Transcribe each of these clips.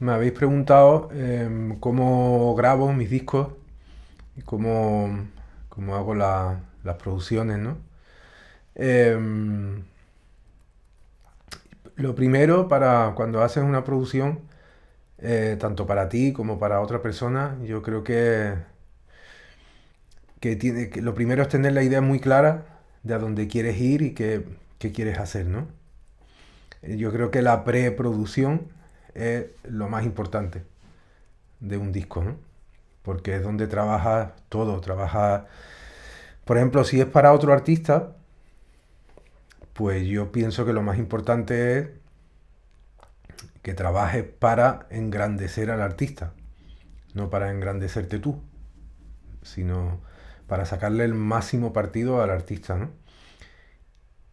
Me habéis preguntado em, cómo grabo mis discos y cómo, hago las producciones, ¿no? Em, lo primero para cuando haces una producción, eh, tanto para ti como para otra persona, yo creo que, que, tiene, lo primero es tener la idea muy clara de a dónde quieres ir y qué, qué quieres hacer, ¿no? Eh, yo creo que la preproducción es lo más importante de un disco, ¿no? porque es donde trabaja todo, trabaja, por ejemplo, si es para otro artista, pues yo pienso que lo más importante es que trabaje para engrandecer al artista, no para engrandecerte tú, sino para sacarle el máximo partido al artista, ¿no?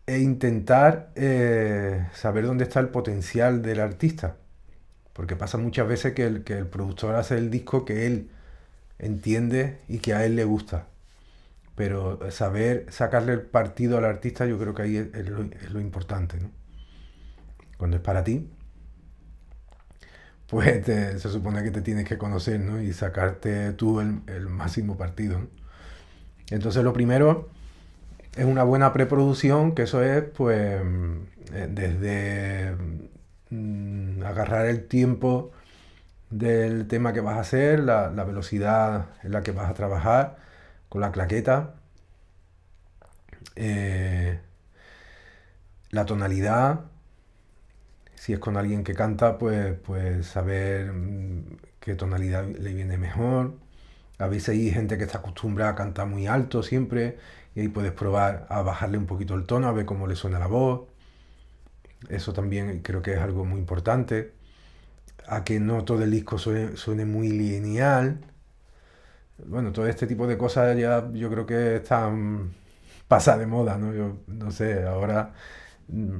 E intentar eh, saber dónde está el potencial del artista. Porque pasa muchas veces que el, productor hace el disco que él entiende y que a él le gusta. Pero saber sacarle el partido al artista yo creo que ahí es, lo, importante. Cuando es para ti, pues se supone que te tienes que conocer ¿no? y sacarte tú el, máximo partido. Entonces lo primero es una buena preproducción, que eso es pues mm, eh, desde Mm, agarrar el tiempo del tema que vas a hacer, la, velocidad en la que vas a trabajar con la claqueta, eh, la tonalidad, si es con alguien que canta, pues, pues saber mm, qué tonalidad le viene mejor. A veces hay gente que está acostumbrada a cantar muy alto siempre y ahí puedes probar a bajarle un poquito el tono, a ver cómo le suena la voz. Eso también creo que es algo muy importante. A que no todo el disco suene, muy lineal. Bueno, todo este tipo de cosas ya yo creo que están pasa de moda, ¿no? Yo no sé, ahora, mm,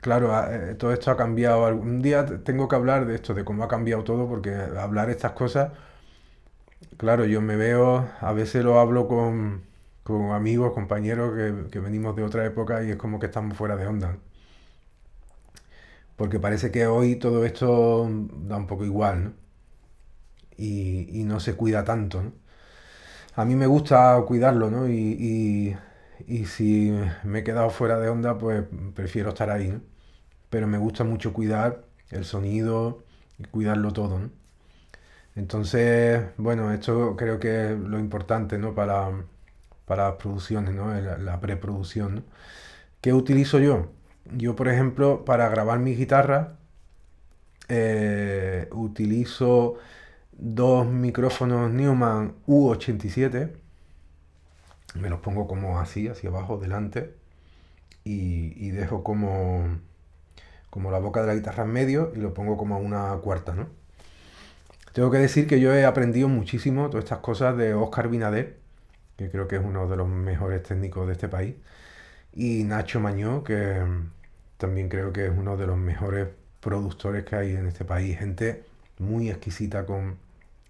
claro, eh, todo esto ha cambiado. Algún día tengo que hablar de esto, de cómo ha cambiado todo, porque hablar estas cosas, claro, yo me veo, a veces lo hablo con, con amigos, compañeros que venimos de otra época y es como que estamos fuera de onda porque parece que hoy todo esto da un poco igual, ¿no? Y, no se cuida tanto, ¿no? A mí me gusta cuidarlo, ¿no? Y, si me he quedado fuera de onda, pues prefiero estar ahí, ¿no? Pero me gusta mucho cuidar el sonido y cuidarlo todo, ¿no? Entonces, bueno, esto creo que es lo importante, ¿no? Para, las producciones, ¿no? La, preproducción, ¿no? ¿Qué utilizo yo? Yo, por ejemplo, para grabar mi guitarra, eh, utilizo dos micrófonos Newman U87. Me los pongo como así, hacia abajo, delante. Y, dejo como, como la boca de la guitarra en medio y lo pongo como una cuarta, ¿no? Tengo que decir que yo he aprendido muchísimo todas estas cosas de Oscar Binader, que creo que es uno de los mejores técnicos de este país, y Nacho Mañó, que, también creo que es uno de los mejores productores que hay en este país. Gente muy exquisita con,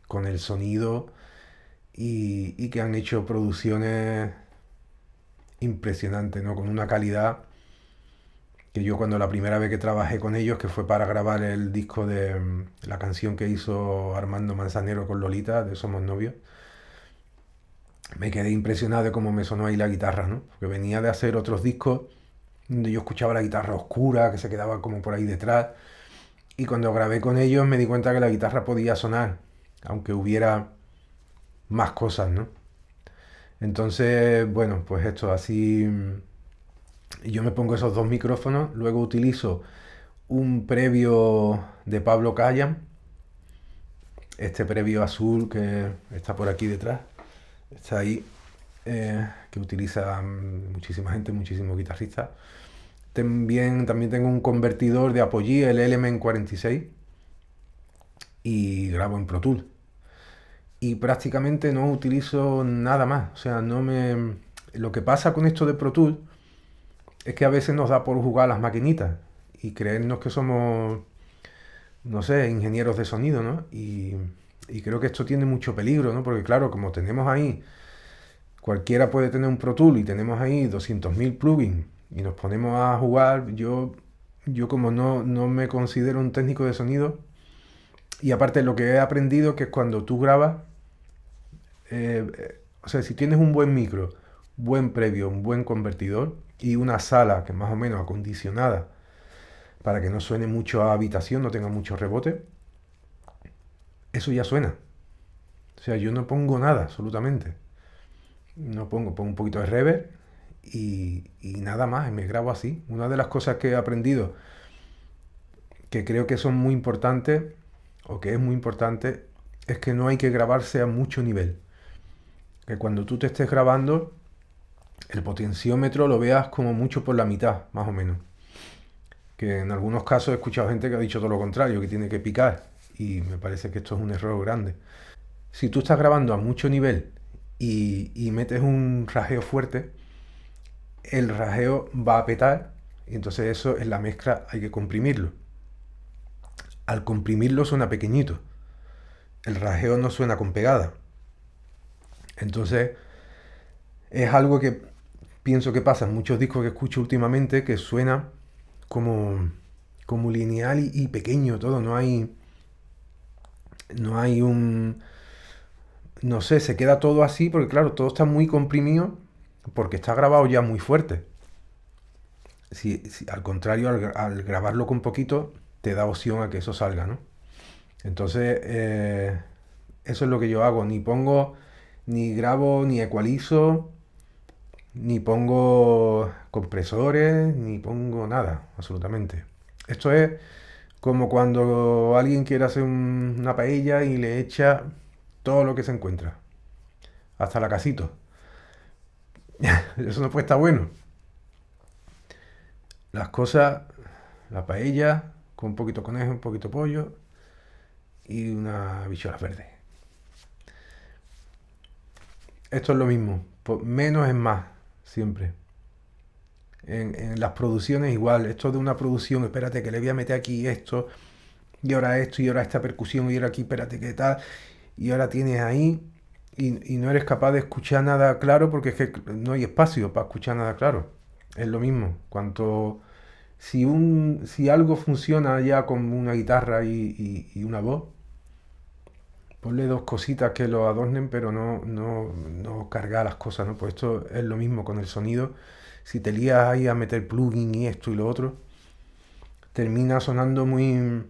con el sonido y, que han hecho producciones impresionantes, Con una calidad que yo cuando la primera vez que trabajé con ellos, que fue para grabar el disco de mm, la canción que hizo Armando Manzanero con Lolita, de Somos Novios, me quedé impresionado de cómo me sonó ahí la guitarra, Porque venía de hacer otros discos donde yo escuchaba la guitarra oscura que se quedaba como por ahí detrás. Y cuando grabé con ellos me di cuenta que la guitarra podía sonar, aunque hubiera más cosas, ¿no? Entonces, bueno, pues esto así... Mm, yo me pongo esos dos micrófonos, luego utilizo un previo de Pablo Callan, este previo azul que está por aquí detrás, está ahí, eh, que utiliza mm, muchísima gente, muchísimos guitarristas. También, también tengo un convertidor de Apoyo, el Element 46, y grabo en Pro Tool. Y prácticamente no utilizo nada más. O sea, no me. Lo que pasa con esto de Pro Tool es que a veces nos da por jugar las maquinitas y creernos que somos, no sé, ingenieros de sonido, ¿no? Y, y creo que esto tiene mucho peligro, ¿no? Porque claro, como tenemos ahí Cualquiera puede tener un Pro Tool y tenemos ahí 200.000 plugins y nos ponemos a jugar. Yo, yo como no, no me considero un técnico de sonido, y aparte lo que he aprendido que es cuando tú grabas, eh, eh, o sea, si tienes un buen micro, buen previo, un buen convertidor y una sala que más o menos acondicionada para que no suene mucho a habitación, no tenga mucho rebote, eso ya suena. O sea, yo no pongo nada absolutamente no pongo, pongo un poquito de reverb y, y nada más, y me grabo así. Una de las cosas que he aprendido, que creo que son muy importantes, o que es muy importante, es que no hay que grabarse a mucho nivel. Que cuando tú te estés grabando, el potenciómetro lo veas como mucho por la mitad, más o menos. Que en algunos casos he escuchado gente que ha dicho todo lo contrario, que tiene que picar. Y me parece que esto es un error grande. Si tú estás grabando a mucho nivel y, metes un rajeo fuerte, el rajeo va a petar y entonces eso es la mezcla hay que comprimirlo. Al comprimirlo suena pequeñito. El rajeo no suena con pegada. Entonces es algo que pienso que pasa en muchos discos que escucho últimamente que suena como, como lineal y, y pequeño todo. No hay, no hay un, no sé, se queda todo así porque claro, todo está muy comprimido porque está grabado ya muy fuerte. Si, al contrario, al, grabarlo con poquito, te da opción a que eso salga, ¿no? Entonces, eh, eso es lo que yo hago. Ni pongo, ni grabo, ni ecualizo, ni pongo compresores, ni pongo nada, absolutamente. Esto es como cuando alguien quiere hacer una paella y le echa todo lo que se encuentra, hasta la casito. Eso no puede estar bueno. Las cosas, la paella, con un poquito conejo, un poquito pollo y una bichola verde Esto es lo mismo, menos es más, siempre. En, en, las producciones igual, esto de una producción, espérate que le voy a meter aquí esto, y ahora esto, y ahora esta percusión, y ahora aquí, espérate que tal, y ahora tienes ahí y, no eres capaz de escuchar nada claro porque es que no hay espacio para escuchar nada claro. Es lo mismo. Cuanto si un si algo funciona ya con una guitarra y, una voz, ponle dos cositas que lo adornen, pero no, no, no las cosas, ¿no? Pues esto es lo mismo con el sonido. Si te lías ahí a meter plugin y esto y lo otro, termina sonando muy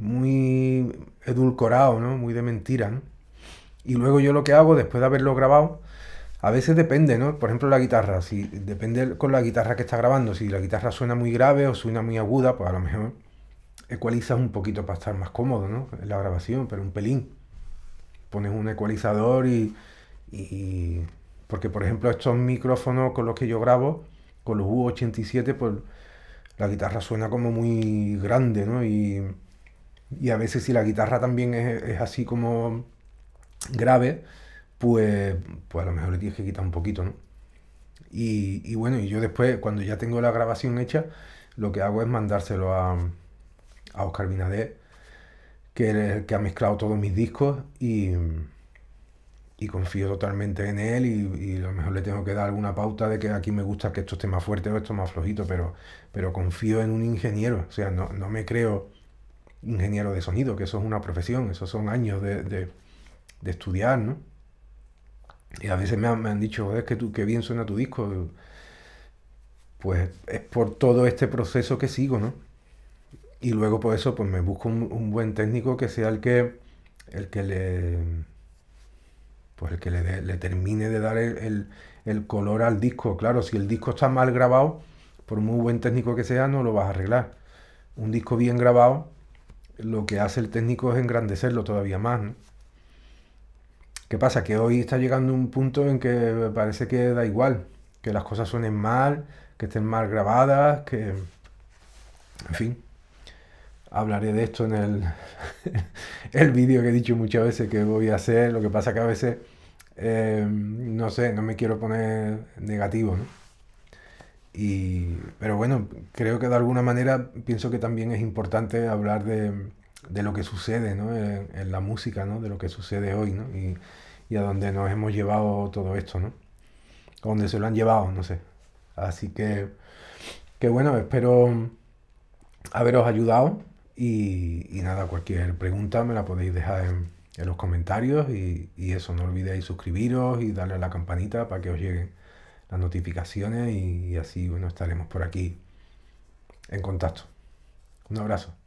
muy edulcorado, ¿no? Muy de mentira, ¿no? Y luego yo lo que hago después de haberlo grabado, a veces depende, ¿no? Por ejemplo, la guitarra, si depende con la guitarra que está grabando, si la guitarra suena muy grave o suena muy aguda, pues a lo mejor ecualizas un poquito para estar más cómodo, ¿no? En la grabación, pero un pelín. Pones un ecualizador y, porque por ejemplo estos micrófonos con los que yo grabo, con los U87, pues la guitarra suena como muy grande, ¿no? Y y a veces si la guitarra también es, así como grave, pues, pues a lo mejor le tienes que quitar un poquito, ¿no? Y, bueno, y yo después, cuando ya tengo la grabación hecha, lo que hago es mandárselo a, a Oscar Binader, que es el que ha mezclado todos mis discos y, confío totalmente en él y, a lo mejor le tengo que dar alguna pauta de que aquí me gusta que esto esté más fuerte o esto más flojito, pero, pero confío en un ingeniero, o sea, no, no me creo ingeniero de sonido, que eso es una profesión, esos son años de, estudiar, ¿no? Y a veces me han, me han dicho, es que, tú, que bien suena tu disco. Pues es por todo este proceso que sigo, ¿no? Y luego por pues eso pues me busco un, buen técnico que sea el que, el que le... Pues el que le, termine de dar el color al disco. Claro, si el disco está mal grabado, por muy buen técnico que sea, no lo vas a arreglar. Un disco bien grabado lo que hace el técnico es engrandecerlo todavía más. ¿no? ¿Qué pasa? Que hoy está llegando un punto en que parece que da igual, que las cosas suenen mal, que estén mal grabadas, que... En fin, hablaré de esto en el, el vídeo que he dicho muchas veces que voy a hacer, lo que pasa que a veces, eh, no sé, no me quiero poner negativo, ¿no? Y, pero bueno, creo que de alguna manera pienso que también es importante hablar de, lo que sucede en, la música, de lo que sucede hoy ¿no? y, a dónde nos hemos llevado todo esto, ¿no? a dónde se lo han llevado, no sé. Así que, bueno, espero haberos ayudado y, nada, cualquier pregunta me la podéis dejar en, los comentarios y, y eso, no olvidéis suscribiros y darle a la campanita para que os lleguen las notificaciones y, así, bueno, estaremos por aquí en contacto. Un abrazo.